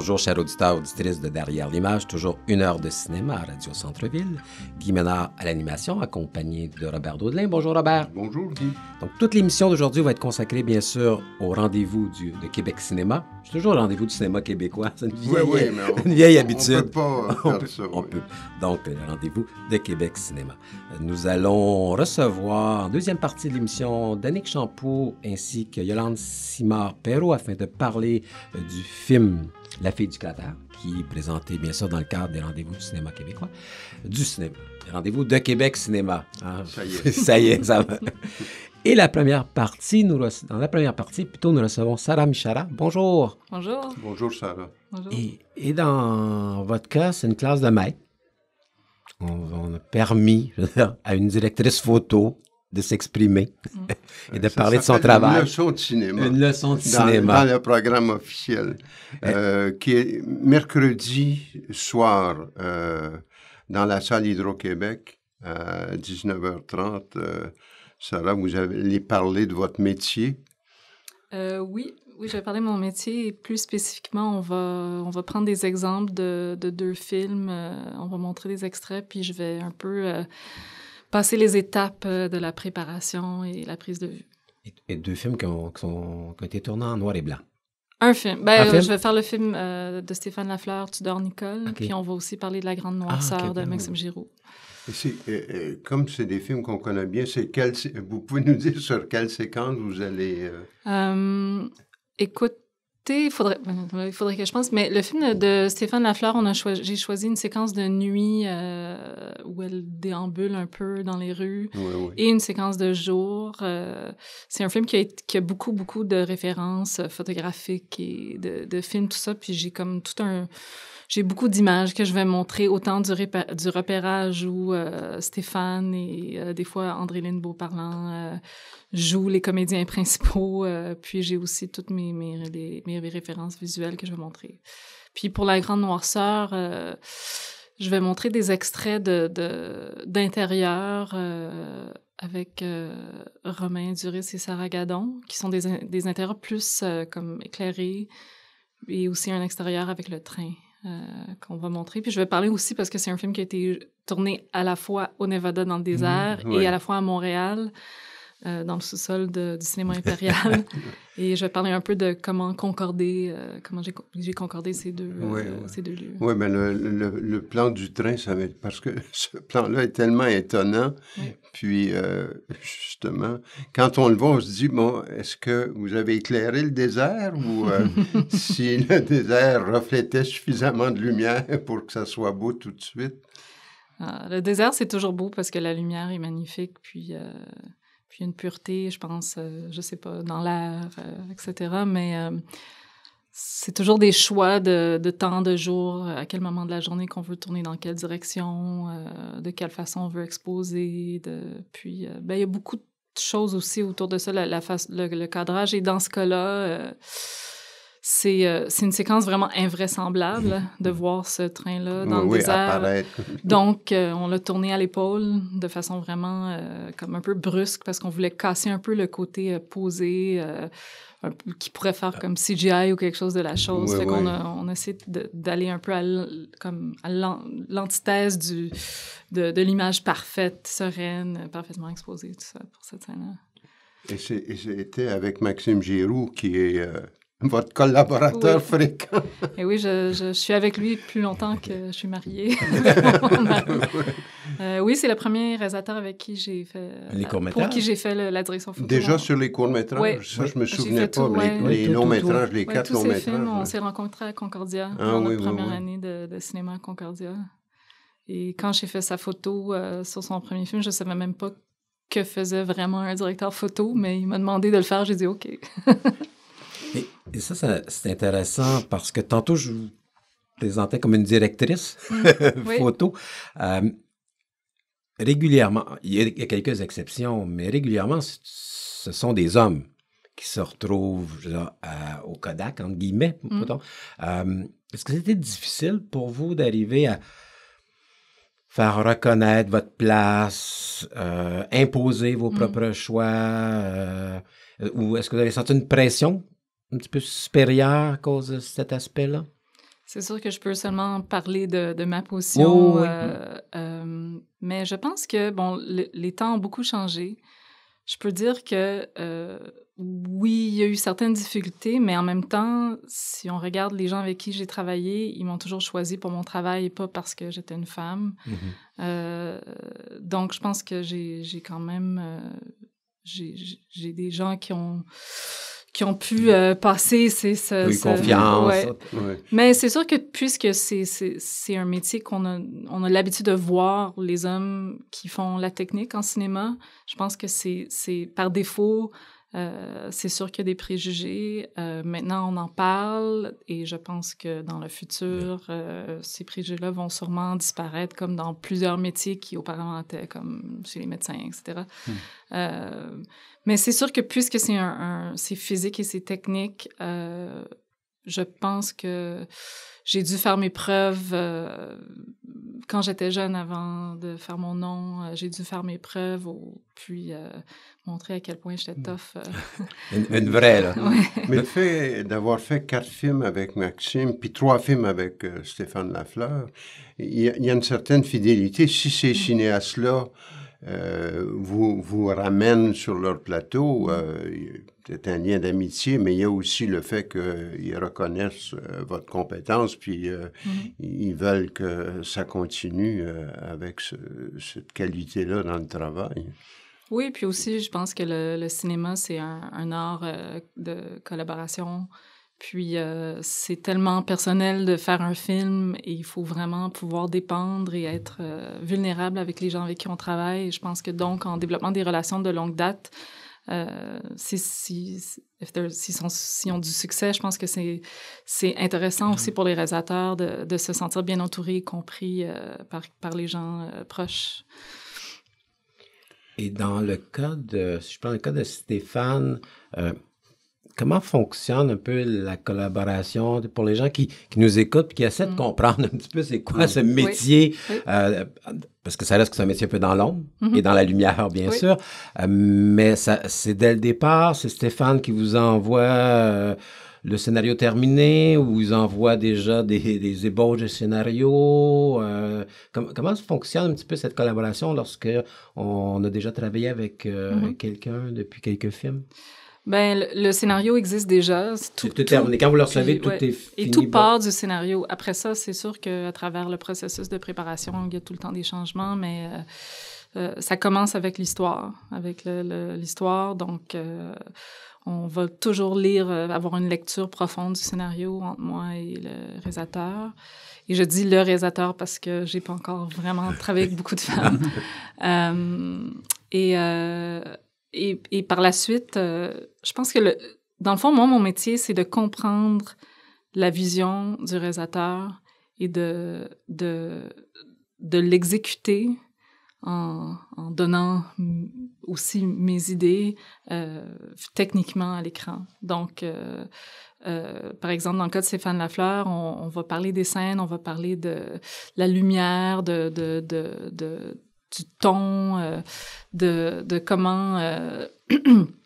Bonjour, chers auditeurs, auditrices de Derrière l'image, toujours une heure de cinéma à Radio Centre-Ville. Guy Ménard à l'animation, accompagné de Robert Daudelin. Bonjour, Robert. Bonjour, Guy. Donc, toute l'émission d'aujourd'hui va être consacrée, bien sûr, au rendez-vous du, de Québec Cinéma. C'est toujours le rendez-vous du cinéma québécois. C'est une vieille, oui, oui, mais on, une vieille habitude. On peut pas on peut, Donc, le rendez-vous de Québec Cinéma. Nous allons recevoir, en deuxième partie de l'émission, Danick Champeau ainsi que Yolande Simard-Perrault afin de parler euh, du film la fille du Qatar qui est présentée bien sûr dans le cadre des rendez-vous du cinéma québécois, du cinéma, rendez-vous de Québec Cinéma. Ah, ça y est. ça va. Et la première partie, nous dans la première partie, plutôt, nous recevons Sarah Michara. Bonjour. Bonjour. Bonjour, Sarah. Bonjour. Et, dans votre cas, c'est une classe de maître. On, on, a permis à une directrice photo de s'exprimer mm. et de parler de son travail. Une leçon de cinéma. Une leçon de cinéma. Dans le programme officiel, eh. euh, qui est mercredi soir euh, dans la salle Hydro-Québec à 19h30. Euh, Sarah, vous allez parler de votre métier. oui, oui, je vais parler de mon métier et plus spécifiquement, on va, on va prendre des exemples de, de deux films, on va montrer des extraits, puis je vais un peu passer les étapes euh, de la préparation et la prise de vue. Et, deux films qui ont, été tournés en noir et blanc. Un film. Ben, Je vais faire le film euh, de Stéphane Lafleur, dors, Nicole, puis on va aussi parler de La Grande ah, Noirceur de ben Maxime Giroux. comme c'est des films qu'on connaît bien, c'est vous pouvez nous dire sur quelle séquence vous allez... Euh, écoute, il faudrait, il faudrait que je pense, mais le film de Stéphane Lafleur, on a choisi, j'ai choisi une séquence de nuit euh, où elle déambule un peu dans les rues et une séquence de jour. Euh, c'est un film qui a, beaucoup, beaucoup de références photographiques et de films, tout ça. Puis j'ai comme tout un j'ai beaucoup d'images que je vais montrer, autant du, du repérage où euh, Stéphane et euh, des fois André-Lyne Beauparlant euh, jouent les comédiens principaux. puis j'ai aussi toutes mes, mes, références visuelles que je vais montrer. Puis pour La Grande Noirceur, je vais montrer des extraits d'intérieur. De, avec Romain Duris et Sarah Gadon, qui sont des, des intérieurs plus comme éclairés, et aussi un extérieur avec le train. Euh, qu'on va montrer. Puis je vais parler aussi parce que c'est un film qui a été tourné à la fois au Nevada dans le mhm, désert et à la fois à Montréal. Euh, dans le sous-sol du cinéma impérial. et je vais parler un peu de comment concorder, euh, comment j'ai concordé ces deux, euh, Ces deux lieux. Oui, mais le, le, plan du train, ça va parce que ce plan-là est tellement étonnant. Puis, justement, quand on le voit, on se dit, bon, est-ce que vous avez éclairé le désert ou si le désert reflétait suffisamment de lumière pour que ça soit beau tout de suite? Ah, le désert, c'est toujours beau parce que la lumière est magnifique, puis puis une pureté, je pense, euh, je sais pas, dans l'air, euh, etc. Mais euh, c'est toujours des choix de, temps, de jour, à quel moment de la journée qu'on veut tourner, dans quelle direction, de quelle façon on veut exposer. De, puis, ben, il y a beaucoup de choses aussi autour de ça, la, face, le, le, cadrage. Et dans ce cas-là, euh, c'est une séquence vraiment invraisemblable de voir ce train-là dans le désert. Donc, euh, on l'a tourné à l'épaule de façon vraiment euh, comme un peu brusque parce qu'on voulait casser un peu le côté posé qui pourrait faire comme CGI ou quelque chose de la chose. qu'on a, on essaie d'aller un peu à l'antithèse du de, l'image parfaite, sereine, parfaitement exposée, tout ça pour cette scène-là. Et c'était avec Maxime Giroux, qui est votre collaborateur fréquent. Et oui, je, suis avec lui plus longtemps que je suis mariée. Euh, oui, c'est le premier réalisateur avec qui j'ai fait euh, pour qui j'ai fait la direction photo. Déjà sur les courts métrages, ça je me souvenais pas. les, ouais. les longs métrages, les quatre longs métrages. Films, on s'est rencontrés à Concordia ah première année de, cinéma à Concordia. Et quand j'ai fait sa photo euh, sur son premier film, je savais même pas que faisait vraiment un directeur photo, mais il m'a demandé de le faire. J'ai dit OK. Et, ça, c'est intéressant parce que tantôt, je vous présentais comme une directrice mm. photo. Euh, régulièrement, il y, a, quelques exceptions, mais régulièrement, ce sont des hommes qui se retrouvent au Kodak, entre guillemets. Mm. Euh, est-ce que c'était difficile pour vous d'arriver à faire reconnaître votre place, euh, imposer vos mm. propres choix, ou est-ce que vous avez senti une pression un petit peu supérieure à cause de cet aspect-là? C'est sûr que je peux seulement parler de, de ma position, euh, euh, mais je pense que bon, les temps ont beaucoup changé. Je peux dire que euh, oui, il y a eu certaines difficultés, mais en même temps, si on regarde les gens avec qui j'ai travaillé, ils m'ont toujours choisi pour mon travail et pas parce que j'étais une femme. Mm-hmm. donc, je pense que j'ai, j'ai quand même j'ai, j'ai des gens qui ont qui ont pu euh, passer c'est Ce, Mais c'est sûr que puisque c'est un métier qu'on a, on a l'habitude de voir les hommes qui font la technique en cinéma, je pense que c'est par défaut euh, c'est sûr qu'il y a des préjugés. Euh, maintenant, on en parle et je pense que dans le futur, euh, ces préjugés-là vont sûrement disparaître, comme dans plusieurs métiers qui auparavant étaient comme chez les médecins, etc. Hmm. mais c'est sûr que puisque c'est un, c'est physique et c'est technique, je pense que j'ai dû faire mes preuves euh, quand j'étais jeune avant de faire mon nom. Euh, j'ai dû faire mes preuves, au, puis euh, montrer à quel point j'étais hmm. tough. une, vraie, là. Mais le fait d'avoir fait quatre films avec Maxime, puis trois films avec Stéphane Lafleur, il y, a une certaine fidélité. Si ces hmm. cinéastes-là vous, vous ramènent sur leur plateau, c'est un lien d'amitié, mais il y a aussi le fait qu'ils reconnaissent euh, votre compétence, puis euh, mm-hmm. ils veulent que ça continue euh, avec cette qualité-là dans le travail. Oui, puis aussi, je pense que le, cinéma, c'est un, art de collaboration. Puis c'est tellement personnel de faire un film et il faut vraiment pouvoir dépendre et être vulnérable avec les gens avec qui on travaille. je pense que donc, en développant des relations de longue date, euh, si, s'ils ont du succès, je pense que c'est, c'est intéressant aussi mhm. pour les réalisateurs de, de se sentir bien entourés, compris euh, par, par les gens euh, proches. Et dans le cas de, je le cas de Stéphane, comment fonctionne un peu la collaboration pour les gens qui, nous écoutent et qui essaient de mm. comprendre un petit peu c'est quoi ce métier? Euh, parce que ça reste que c'est un métier un peu dans l'ombre mm-hmm. et dans la lumière, bien sûr. Euh, mais c'est dès le départ, c'est Stéphane qui vous envoie. Euh, le scénario terminé ou vous envoie déjà des, ébauches de scénarios? comment fonctionne un petit peu cette collaboration lorsque on a déjà travaillé avec mm-hmm. quelqu'un depuis quelques films? Ben, le, scénario existe déjà. tout, est tout, terminé. Quand vous le savez, tout est fini. Et tout part du scénario. Après ça, c'est sûr qu'à travers le processus de préparation, il y a tout le temps des changements, mais euh, euh, ça commence avec l'histoire, avec l'histoire. Donc, euh, on va toujours lire, avoir une lecture profonde du scénario entre moi et le réalisateur. Et je dis le réalisateur parce que j'ai pas encore vraiment travaillé avec beaucoup de femmes. et et, par la suite, euh, je pense que, le, dans le fond, moi, mon métier, c'est de comprendre la vision du réalisateur et de, de, de l'exécuter en, en, donnant aussi mes idées euh, techniquement à l'écran. Donc, euh, par exemple, dans le cas de Stéphane Lafleur, on, va parler des scènes, on va parler de la lumière, de, de, de du ton, euh, de, de comment euh,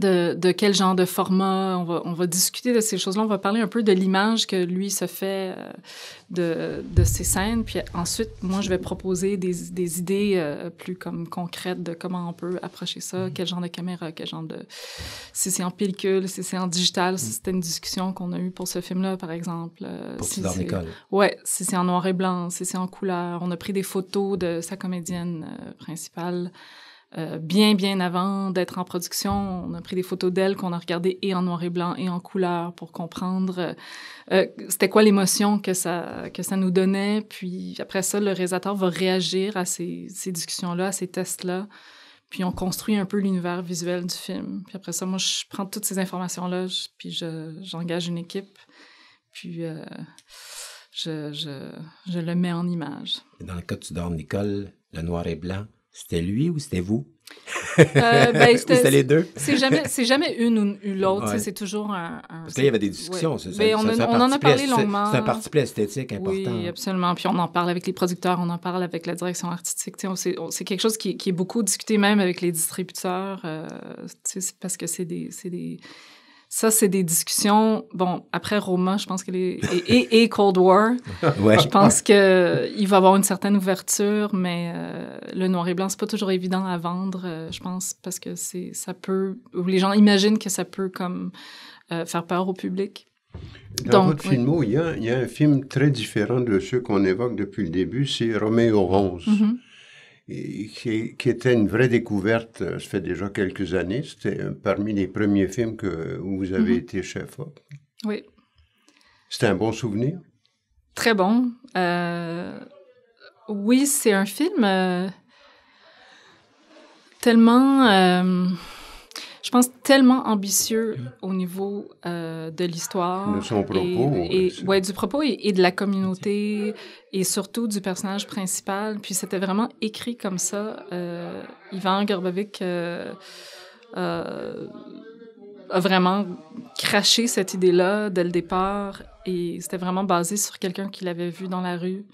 de, quel genre de format. On va, on va discuter de ces choses-là. On va parler un peu de l'image que lui se fait euh, de, de ces scènes. Puis ensuite, moi, je vais proposer des, des idées euh, plus comme concrètes de comment on peut approcher ça, mm-hmm. quel genre de caméra, quel genre de... Si c'est en pellicule, si c'est en digital, si mm-hmm. c'était une discussion qu'on a eue pour ce film-là, par exemple. Euh, pour si c'est... Ouais, si c'est en noir et blanc, si c'est en couleur. On a pris des photos de sa comédienne principale. Euh, bien, bien avant d'être en production. On a pris des photos d'elle qu'on a regardées et en noir et blanc et en couleur pour comprendre euh, euh, c'était quoi l'émotion que ça, que ça nous donnait. Puis après ça, le réalisateur va réagir à ces, discussions-là, à ces tests-là. Puis on construit un peu l'univers visuel du film. Puis après ça, moi, je prends toutes ces informations-là, je, puis j'engage une équipe. Puis... Je, je, je, le mets en image. Dans le cas de « tu Nicole, le noir et blanc, c'était lui ou c'était vous? euh, ben, c'était les deux? C'est jamais, une ou l'autre. C'est toujours un, Parce que il y avait des discussions. on, en a parlé longuement. C'est un parti esthétique important. Oui, absolument. Puis on en parle avec les producteurs, on en parle avec la direction artistique. C'est quelque chose qui, est beaucoup discuté même avec les distributeurs. Euh, parce que c'est des ça, c'est des discussions. Bon, après Roma, je pense que les et, Cold War, je pense qu'il il va avoir une certaine ouverture, mais euh, le noir et blanc c'est pas toujours évident à vendre, euh, je pense, parce que c'est ça peut ou les gens imaginent que ça peut comme euh, faire peur au public. Dans votre film filmo, il y, a, un film très différent de ceux qu'on évoque depuis le début, c'est Roméo 11 qui, était une vraie découverte, euh, ça fait déjà quelques années. C'était euh, parmi les premiers films que, où vous avez mhm. été chef. Hein. Oui. C'était un bon souvenir? Très bon. Euh, oui, c'est un film tellement je pense, tellement ambitieux mm. au niveau euh, de l'histoire. De son propos. Et, ouais, du propos et, de la communauté et surtout du personnage principal. Puis c'était vraiment écrit comme ça. Euh, Ivan Gerbovic euh, a vraiment craché cette idée-là dès le départ et c'était vraiment basé sur quelqu'un qu'il avait vu dans la rue.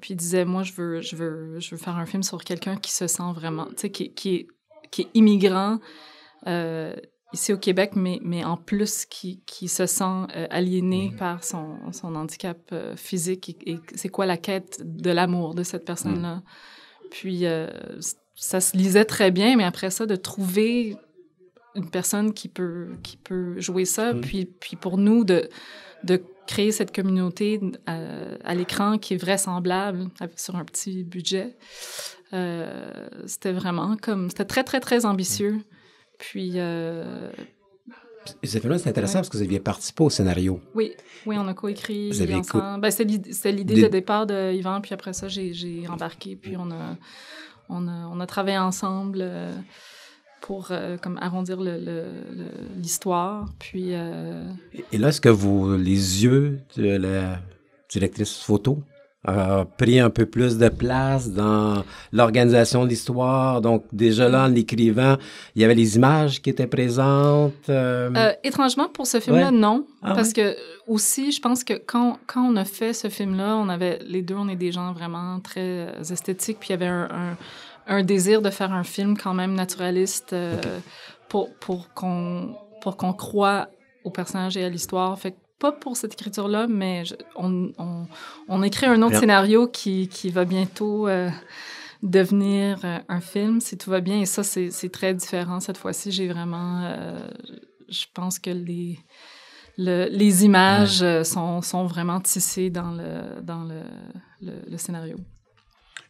puis il disait, moi, je veux, je, veux, je veux faire un film sur quelqu'un qui se sent vraiment, tu sais, qui, qui est qui est immigrant ici euh, au Québec, mais, mais en plus qui, qui se sent euh, aliéné par son, son handicap euh, physique et, c'est quoi la quête de l'amour de cette personne-là. Puis ça se lisait très bien, mais après ça, de trouver une personne qui peut, qui peut jouer ça, puis, puis pour nous, de, de créer cette communauté à, à l'écran qui est vraisemblable sur un petit budget, c'était vraiment comme... C'était très, très, très ambitieux. Puis. Euh... c'est intéressant parce que vous aviez participé au scénario. Oui, oui, on a coécrit ensemble. Ben, c'est l'idée de départ de Yvan, puis après ça, j'ai embarqué, puis mm. on a, travaillé ensemble euh, pour euh, comme arrondir l'histoire. puis. Euh, et là, est-ce que vous, les yeux de la directrice photo, a pris un peu plus de place dans l'organisation de l'histoire. Donc, déjà là, en l'écrivant, il y avait les images qui étaient présentes. Euh. Euh, étrangement, pour ce film-là, non. Ah parce que aussi, je pense que quand, quand on a fait ce film-là, on avait les deux, on est des gens vraiment très euh, esthétiques, puis il y avait un, désir de faire un film quand même naturaliste pour, pour qu'on pour qu'on croit au personnage et à l'histoire. Fait que pas pour cette écriture-là, mais on, écrit un autre scénario qui, qui, va bientôt euh, devenir euh, un film, si tout va bien. Et ça, c'est très différent. Cette fois-ci, j'ai vraiment... Euh, je pense que les... les images sont, sont, vraiment tissées dans le, dans le, le, scénario.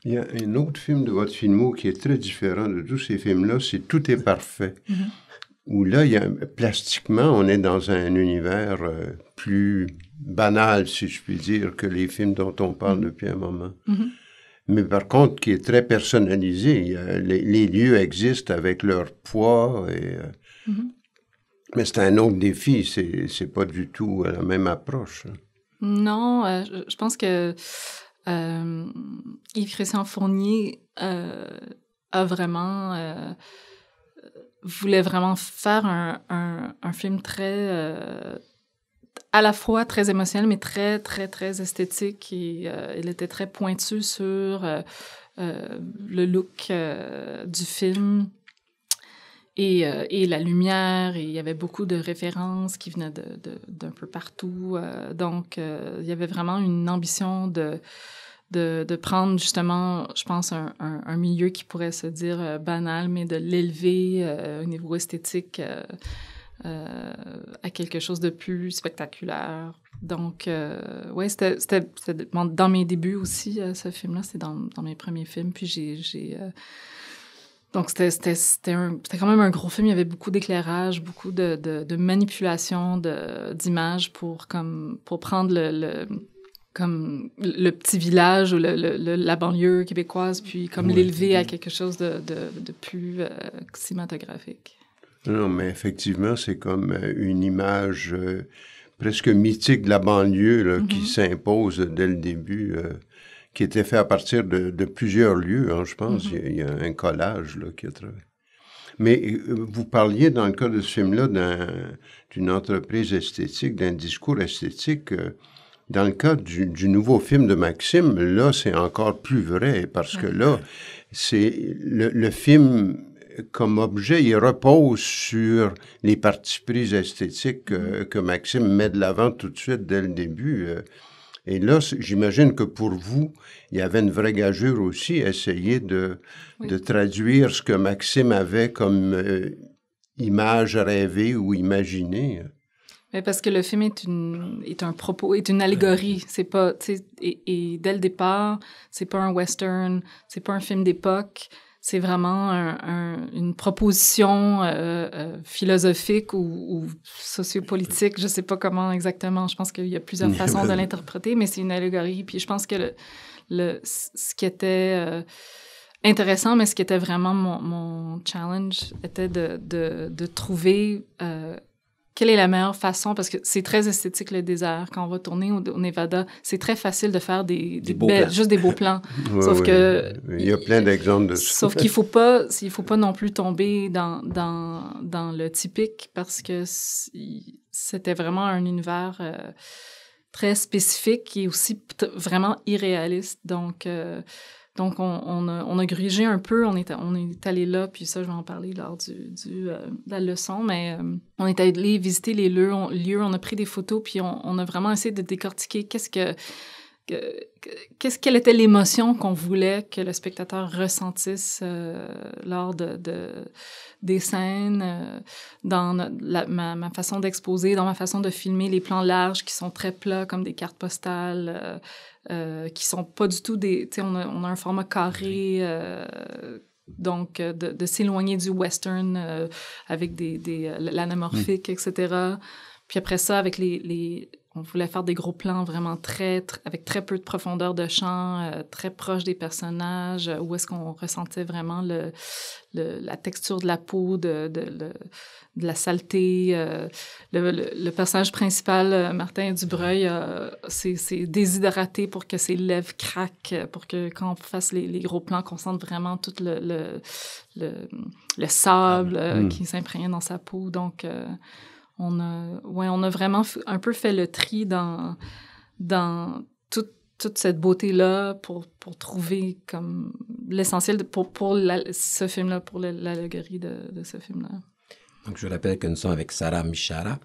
Il y a un autre film de votre film qui est très différent de tous ces films-là, c'est Tout est parfait. Mm-hmm où là, plastiquement, on est dans un univers euh, plus banal, si je puis dire, que les films dont on parle mm-hmm. depuis un moment. Mm-hmm. Mais par contre, qui est très personnalisé. les, lieux existent avec leur poids. Et, euh, mm-hmm. Mais c'est un autre défi. C'est pas du tout euh, la même approche. Hein. Non, je pense que Yves-Christian Fournier a vraiment voulait vraiment faire un, un, film très. Euh, à la fois très émotionnel, mais très, très, très esthétique. Et euh, il était très pointu sur euh, le look du film. Et, et, la lumière, et il y avait beaucoup de références qui venaient d'un peu partout. donc, il y avait vraiment une ambition de, de, prendre justement, je pense, un, milieu qui pourrait se dire euh, banal, mais de l'élever euh, au niveau esthétique euh, à quelque chose de plus spectaculaire. Donc, ouais, c'était dans mes débuts aussi, ce film-là, c'était dans, mes premiers films. Puis j'ai. Donc, c'était quand même un gros film. Il y avait beaucoup d'éclairage, beaucoup de, de manipulation d'images pour, comme, pour prendre le comme le petit village ou la banlieue québécoise, puis comme l'élever à quelque chose de, plus euh, cinématographique. Non, mais effectivement, c'est comme euh, une image euh, presque mythique de la banlieue qui mhm. s'impose dès le début, qui était fait à partir de, plusieurs lieux, hein, je pense. Mhm. il, y a, un collage là, qui a travaillé. Mais vous parliez dans le cas de ce film-là d'une entreprise esthétique, d'un discours esthétique. Dans le cas du, nouveau film de Maxime, là, c'est encore plus vrai parce que là, ah. c'est le, film comme objet, il repose sur les parties prises esthétiques que, mm-hmm. Maxime met de l'avant tout de suite dès le début. Euh. Et là, j'imagine que pour vous, il y avait une vraie gageure aussi, essayer de, traduire ce que Maxime avait comme euh, image rêvée ou imaginée. Mais parce que le film est une est un propos est une allégorie, c'est pas et, et, dès le départ, c'est pas un western, c'est pas un film d'époque, c'est vraiment une proposition euh, euh, philosophique ou, sociopolitique, je sais pas comment exactement. Je pense qu'il y a plusieurs façons de l'interpréter, mais c'est une allégorie. Puis je pense que le, ce qui était euh, intéressant, mais ce qui était vraiment mon, challenge était de, trouver quelle est la meilleure façon, parce que c'est très esthétique le désert. Quand on va tourner au, Nevada, c'est très facile de faire des, des, beaux plans. juste des beaux plans. sauf que il y a plein d'exemples de Sauf qu'il faut pas, faut pas non plus tomber dans dans, dans le typique parce que c'était vraiment un univers. Euh, très spécifique et aussi vraiment irréaliste. Donc, euh, donc, on, a, grugé un peu, on est, on allé là, puis ça, je vais en parler lors du, euh, de la leçon, mais euh, on est allé visiter les lieux, on, a pris des photos, puis on, a vraiment essayé de décortiquer qu'est-ce que qu'est-ce quelle était l'émotion qu'on voulait que le spectateur ressentisse euh, lors de, des scènes, euh, dans ma, façon d'exposer, dans ma façon de filmer les plans larges qui sont très plats comme des cartes postales, euh, euh qui sont pas du tout des, on, a un format carré. donc, de, s'éloigner du western avec des, des l'anamorphique, hmm. etc. Puis après ça, avec les on voulait faire des gros plans vraiment très, avec très peu de profondeur de champ, euh, très proche des personnages, euh, où est-ce qu'on ressentait vraiment la texture de la peau, de, la saleté. Euh, le, le, personnage principal, Martin Dubreuil, c'est déshydraté pour que ses lèvres craquent, pour que quand on fasse les, gros plans, qu'on sente vraiment tout le, le, sable ah, hmm. qui s'imprègne dans sa peau. Donc, on a, ouais, on a vraiment un peu fait le tri dans, dans toute, toute cette beauté-là pour, pour trouver comme l'essentiel pour, pour ce film-là, pour l'allégorie de, de, ce film-là. Donc, je rappelle que nous sommes avec Sarah Michara.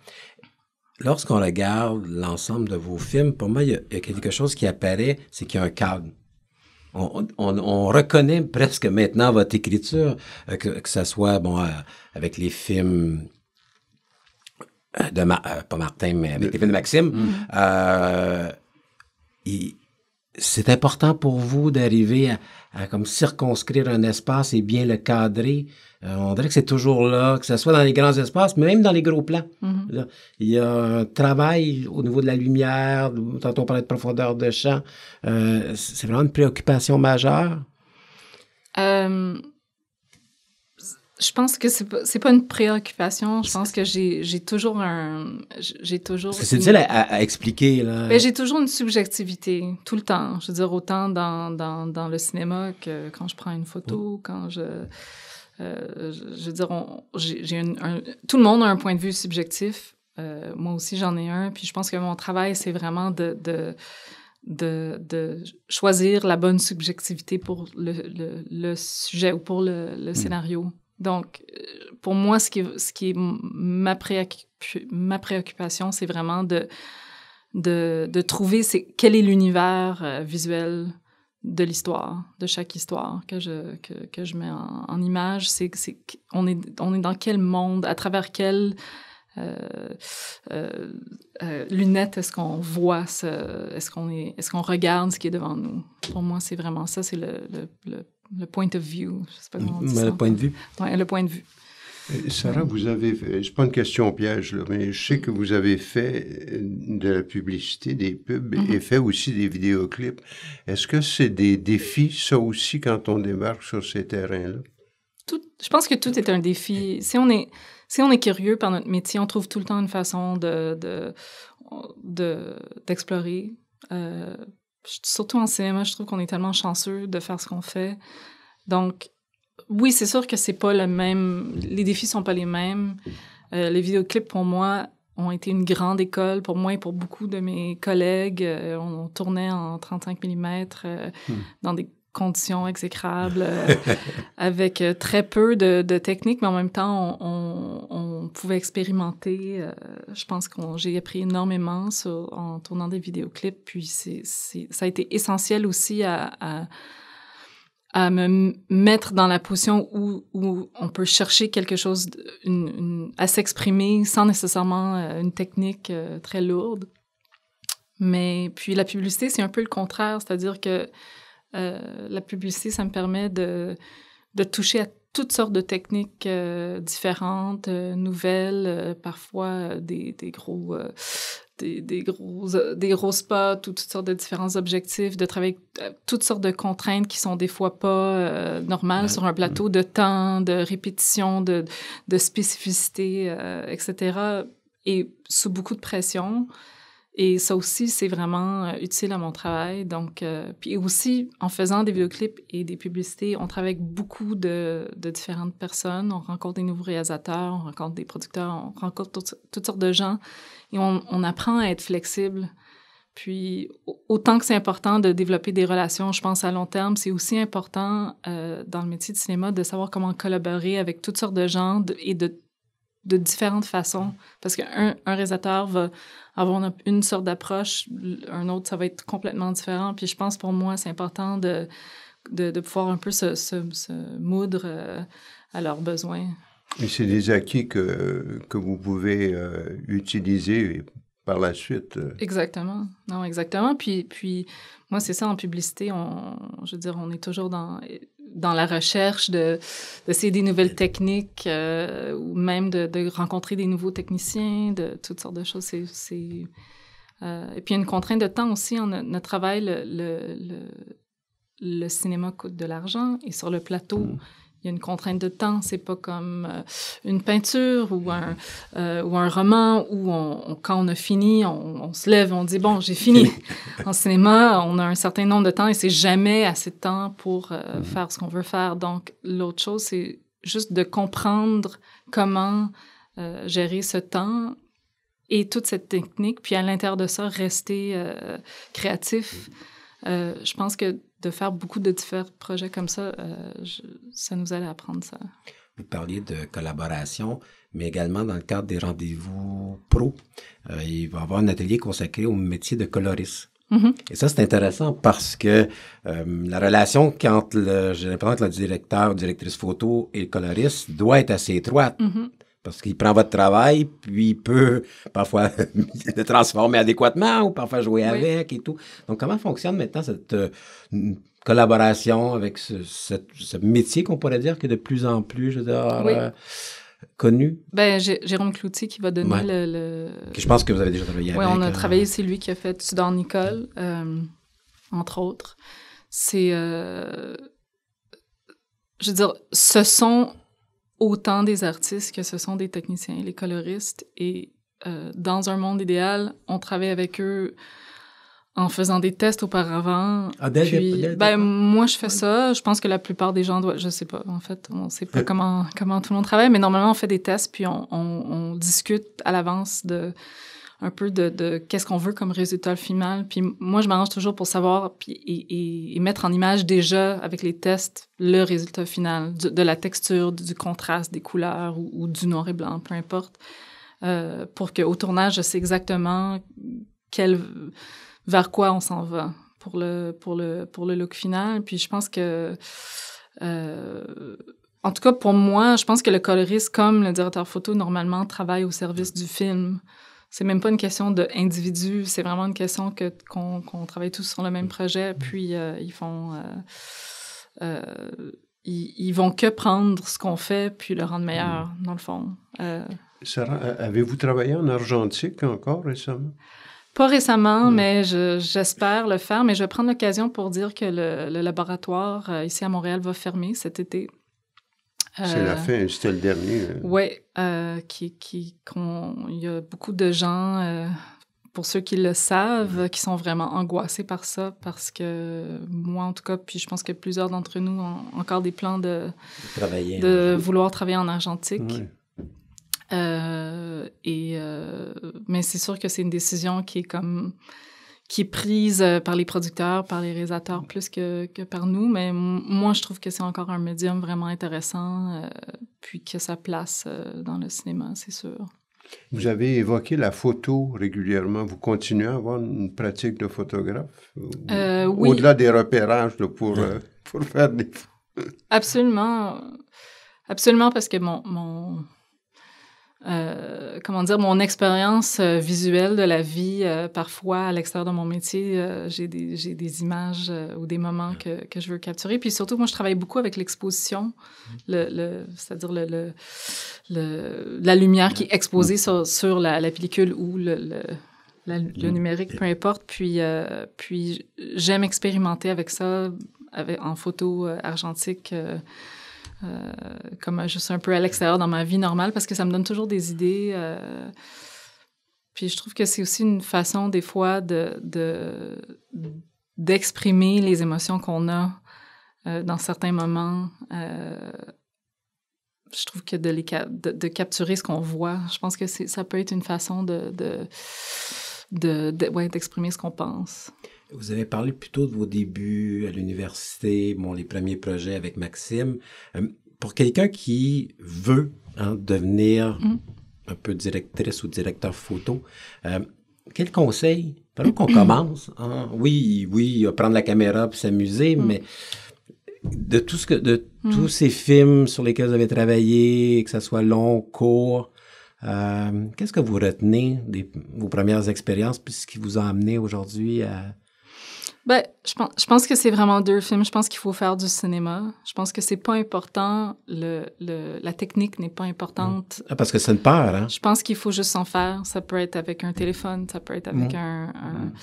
Lorsqu'on regarde l'ensemble de vos films, pour moi, il y, a, quelque chose qui apparaît, c'est qu'il y a un cadre. On, on, reconnaît presque maintenant votre écriture, euh, que, ce soit bon, euh, avec les films euh, de euh, pas Martin, mais avec Étienne Maxime. Mm. Euh, c'est important pour vous d'arriver à, comme circonscrire un espace et bien le cadrer. on dirait que c'est toujours là, que ce soit dans les grands espaces, mais même dans les gros plans. Mm-hmm. il y a un travail au niveau de la lumière, tantôt on parlait de profondeur de champ. c'est vraiment une préoccupation majeure. Euh, je pense que c'est pas, pas une préoccupation. Je pense que j'ai toujours un. J'ai toujours. C'est à, à, expliquer, là. Ben, j'ai toujours une subjectivité, tout le temps. Je veux dire, autant dans, dans, le cinéma que quand je prends une photo, quand euh, je. je veux dire, un, tout le monde a un point de vue subjectif. Euh, moi aussi, j'en ai un. Puis je pense que mon travail, c'est vraiment de, de de, choisir la bonne subjectivité pour le, sujet ou pour le, le hmm. scénario. Donc, euh, pour moi, ce qui est, ce qui ma, ma préoccupation, c'est vraiment de, de, trouver quel est l'univers euh, visuel de l'histoire, de chaque histoire que je, que, je mets en, image. C'est, c'est, on, est, on est dans quel monde, à travers quel... Euh, euh lunettes est-ce qu'on voit ce, est-ce qu'on est, est-ce qu'on regarde ce qui est devant nous pour moi c'est vraiment ça c'est le, le point de vue. Je sais pas Le point de vue. Ouais, le point de vue. Euh, Sarah, vous avez, c'est pas une question piège, mais je sais que vous avez fait euh, de la publicité, des pubs mhm. et fait aussi des vidéoclips. Est-ce que c'est des défis, ça aussi, quand on démarque sur ces terrains-là? je pense que tout est un défi. Si on est, si on est curieux par notre métier, on trouve tout le temps une façon de, d'explorer. De, euh, surtout en cinéma, je trouve qu'on est tellement chanceux de faire ce qu'on fait. Donc, oui, c'est sûr que c'est pas le même. Les défis sont pas les mêmes. Euh, les vidéoclips, pour moi, ont été une grande école pour moi et pour beaucoup de mes collègues. Euh, on, tournait en 35 euh, mm. dans des conditions exécrables, euh, avec euh, très peu de, techniques, mais en même temps, on, pouvait expérimenter. Euh, je pense que j'ai appris énormément en tournant des vidéoclips, puis c'est ça a été essentiel aussi à, à, me mettre dans la position où, on peut chercher quelque chose, à s'exprimer sans nécessairement une technique très lourde. Mais puis la publicité, c'est un peu le contraire, c'est-à-dire que euh, la publicité, ça me permet de, toucher à toutes sortes de techniques euh, différentes, euh, nouvelles, parfois des, gros... Des, spots ou toutes sortes de différents objectifs, de travailler toutes sortes de contraintes qui sont des fois pas normales sur un plateau de temps, de répétition, de, de spécificité, etc. Et sous beaucoup de pression. Et ça aussi, c'est vraiment euh, utile à mon travail. Donc, euh, puis aussi, en faisant des vidéoclips et des publicités, on travaille avec beaucoup de, de différentes personnes. On rencontre des nouveaux réalisateurs, on rencontre des producteurs, on rencontre toutes, sortes de gens et on, on, apprend à être flexible. Puis, autant que c'est important de développer des relations, je pense, à long terme, c'est aussi important euh, dans le métier de cinéma de savoir comment collaborer avec toutes sortes de gens et de de différentes façons. Parce qu'un un réalisateur va avoir une sorte d'approche, un autre, ça va être complètement différent. Puis je pense pour moi, c'est important de, de, pouvoir un peu se, moudre euh, à leurs besoins. Et c'est des acquis que, que vous pouvez euh, utiliser par la suite. Euh. Exactement. Non, exactement. Puis, puis moi, c'est ça, en publicité, on, je veux dire, on est toujours dans, dans la recherche d'essayer des nouvelles techniques euh, ou même de, rencontrer des nouveaux techniciens, de toutes sortes de choses. C'est, euh, et puis, il y a une contrainte de temps aussi. On notre travail, le, le, cinéma coûte de l'argent et sur le plateau... Mmh il y a une contrainte de temps, c'est pas comme euh, une peinture ou un, euh, ou un roman où quand on a fini, on, se lève, on dit bon, j'ai fini. en cinéma, on a un certain nombre de temps et c'est jamais assez de temps pour euh, mm-hmm. faire ce qu'on veut faire. Donc l'autre chose, c'est juste de comprendre comment gérer ce temps et toute cette technique, puis à l'intérieur de ça, rester créatif. je pense que de faire beaucoup de différents projets comme ça, euh, ça nous allait apprendre ça. Vous parliez de collaboration, mais également dans le cadre des rendez-vous pro, euh, il va y avoir un atelier consacré au métier de coloriste. Mm-hmm. Et ça, c'est intéressant parce que euh, la relation entre, j'ai l'impression que le directeur, directrice photo et le coloriste doit être assez étroite. Mm-hmm. Parce qu'il prend votre travail, puis il peut parfois le transformer adéquatement ou parfois jouer avec et tout. Donc, comment fonctionne maintenant cette euh, collaboration avec ce, métier qu'on pourrait dire que de plus en plus, je veux dire, euh, connu? Ben, Jérôme Cloutier qui va donner le, Je pense que vous avez déjà travaillé avec. Oui, on a euh, travaillé, c'est lui qui a fait Sudor Nicole, entre autres. C'est. je veux dire, ce sont autant des artistes que ce sont des techniciens, et les coloristes. Et euh, dans un monde idéal, on travaille avec eux en faisant des tests auparavant. Ah, puis, ben, moi, je fais ça. Je pense que la plupart des gens doivent... Je sais pas, en fait. On sait pas comment, comment tout le monde travaille, mais normalement, on fait des tests, puis on discute à l'avance de un peu de, qu'est-ce qu'on veut comme résultat final. Puis moi, je m'arrange toujours pour savoir puis, et, mettre en image déjà avec les tests le résultat final de la texture, du contraste, des couleurs ou, du noir et blanc, peu importe, euh, pour qu'au tournage, je sais exactement vers quoi on s'en va pour le, pour, le, pour le look final. Puis je pense que... Euh, en tout cas, pour moi, je pense que le coloriste, comme le directeur photo, normalement, travaille au service du film c'est même pas une question d'individu, c'est vraiment une question que qu'on travaille tous sur le même mm. projet, mm. puis euh, ils font... Euh, euh, ils, vont que prendre ce qu'on fait, puis le rendre meilleur, mm. dans le fond. Avez-vous travaillé en argentique encore récemment? Pas récemment, mais j'espère le faire. Mais je vais prendre l'occasion pour dire que le, laboratoire ici à Montréal va fermer cet été. C'est la euh, fin, c'était le dernier. Hein. Oui, euh, qui, qui il y a beaucoup de gens euh, pour ceux qui le savent, mm-hmm. qui sont vraiment angoissés par ça, parce que moi, en tout cas, puis je pense que plusieurs d'entre nous ont encore des plans de, travailler de vouloir travailler en argentique. et, mais c'est sûr que c'est une décision qui est comme qui est prise euh, par les producteurs, par les réalisateurs mm. plus que, que par nous. Mais moi, je trouve que c'est encore un médium vraiment intéressant, euh, puis que sa place euh, dans le cinéma, c'est sûr. Vous avez évoqué la photo régulièrement. Vous continuez à avoir une pratique de photographe euh, oui. Au-delà des repérages pour, pour faire des... Absolument. Absolument, parce que mon, mon, euh, comment dire, mon expérience euh, visuelle de la vie. Euh, parfois, à l'extérieur de mon métier, j'ai des, images ou des moments mm. que, je veux capturer. Puis surtout, moi, je travaille beaucoup avec l'exposition, mm. le, c'est-à-dire le, la lumière qui est exposée mm. sur, sur la, pellicule ou le, numérique, peu importe. Puis, puis j'aime expérimenter avec ça, avec, en photo argentique. Euh, comme euh, je suis un peu à l'extérieur dans ma vie normale parce que ça me donne toujours des idées. Euh. puis je trouve que c'est aussi une façon des fois de, d'exprimer les émotions qu'on a dans certains moments. je trouve que de, de, capturer ce qu'on voit, je pense que ça peut être une façon de, de, d'exprimer de, ouais, ce qu'on pense. Vous avez parlé plutôt de vos débuts à l'université, bon, les premiers projets avec Maxime. Euh, pour quelqu'un qui veut hein, devenir mm. un peu directrice ou directeur photo, euh, quel conseil Par qu'on commence hein? Oui, oui, prendre la caméra puis s'amuser, mm. mais de tout ce que, de mm. tous ces films sur lesquels vous avez travaillé, que ce soit long, court, euh, qu'est-ce que vous retenez de vos premières expériences, puis ce qui vous a amené aujourd'hui à ben, je pense, que c'est vraiment deux films. Je pense qu'il faut faire du cinéma. Je pense que c'est pas important. Le, la technique n'est pas importante. Ah, parce que c'est une peur, hein? Je pense qu'il faut juste s'en faire. Ça peut être avec un téléphone, ça peut être avec mm. un... Mm.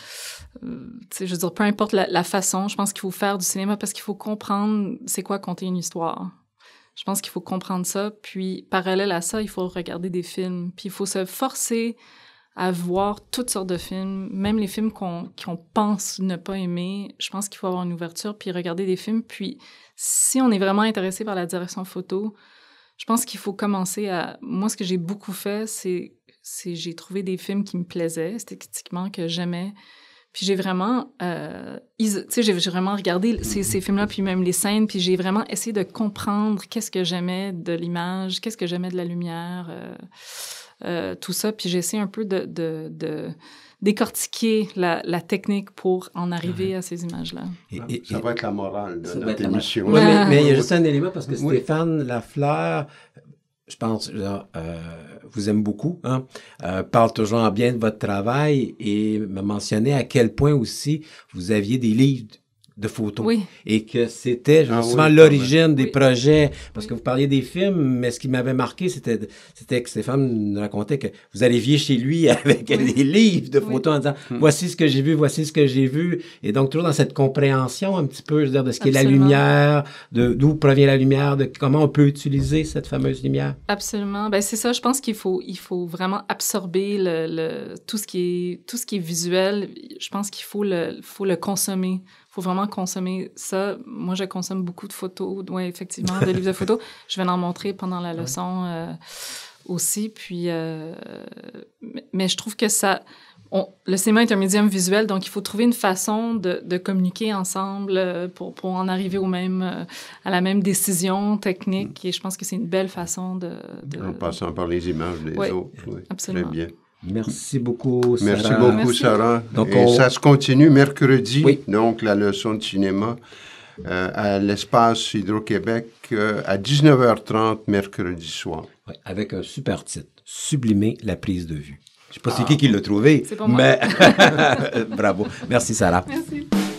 Euh, je veux dire, peu importe la, façon, je pense qu'il faut faire du cinéma parce qu'il faut comprendre c'est quoi compter une histoire. Je pense qu'il faut comprendre ça. Puis, parallèle à ça, il faut regarder des films. Puis, il faut se forcer à voir toutes sortes de films, même les films qu'on pense ne pas aimer. Je pense qu'il faut avoir une ouverture, puis regarder des films. Puis, si on est vraiment intéressé par la direction photo, je pense qu'il faut commencer à... Moi, ce que j'ai beaucoup fait, c'est j'ai trouvé des films qui me plaisaient, esthétiquement, que j'aimais. Puis j'ai vraiment, euh, tu sais, j'ai vraiment regardé ces, ces films-là, puis même les scènes, puis j'ai vraiment essayé de comprendre qu'est-ce que j'aimais de l'image, qu'est-ce que j'aimais de la lumière. Euh, euh, tout ça. Puis j'essaie un peu de, décortiquer la, technique pour en arriver à ces images-là. Et, ah, ça va être la morale de notre émission. Oui, mais, il y a juste un élément parce que Stéphane Lafleur, je pense, euh, vous aime beaucoup, hein, euh, parle toujours bien de votre travail et me mentionnait à quel point aussi vous aviez des livres de photos. Et que c'était justement ah l'origine des projets. Parce que vous parliez des films, mais ce qui m'avait marqué, c'était, c'était que Stéphane nous racontait que vous arriviez chez lui avec des livres de photos en disant hmm. voici ce que j'ai vu, voici ce que j'ai vu. Et donc, toujours dans cette compréhension un petit peu, je veux dire, de ce qu'est la lumière, de, d'où provient la lumière, de comment on peut utiliser cette fameuse lumière. Absolument. Ben, c'est ça, je pense qu'il faut, il faut vraiment absorber le, le, tout, ce qui est, tout ce qui est visuel. Je pense qu'il faut le, faut le consommer faut vraiment consommer ça. Moi, je consomme beaucoup de photos, ouais, effectivement, de livres de photos. Je vais en montrer pendant la leçon euh, aussi. Puis, euh, mais je trouve que ça. le cinéma est un médium visuel, donc il faut trouver une façon de, communiquer ensemble euh, pour, en arriver au même, à la même décision technique. Mm. Et je pense que c'est une belle façon de. En passant par les images des autres. absolument. Très bien. Merci beaucoup, Sarah. Merci beaucoup, Sarah. Donc, Et ça se continue mercredi, donc la leçon de cinéma euh, à l'espace Hydro-Québec euh, à 19h30 mercredi soir. avec un super titre, Sublimer la prise de vue. Je ne sais pas c'est ah. qui qui l'a trouvé, mais bravo. Merci, Sarah. Merci.